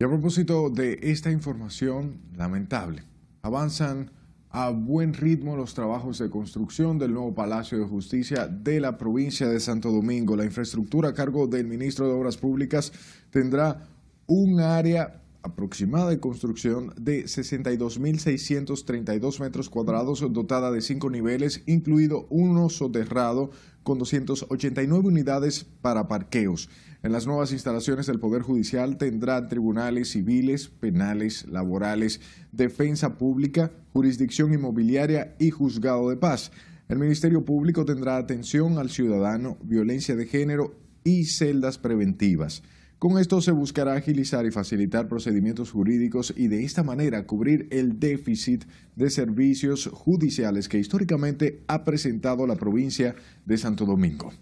Y a propósito de esta información lamentable, avanzan a buen ritmo los trabajos de construcción del nuevo Palacio de Justicia de la provincia de Santo Domingo. La infraestructura a cargo del ministro de Obras Públicas tendrá un área aproximada de construcción de 62.632 metros cuadrados, dotada de cinco niveles, incluido uno soterrado con 289 unidades para parqueos. En las nuevas instalaciones del Poder Judicial tendrán tribunales civiles, penales, laborales, defensa pública, jurisdicción inmobiliaria y juzgado de paz. El Ministerio Público tendrá atención al ciudadano, violencia de género y celdas preventivas. Con esto se buscará agilizar y facilitar procedimientos jurídicos y de esta manera cubrir el déficit de servicios judiciales que históricamente ha presentado la provincia de Santo Domingo.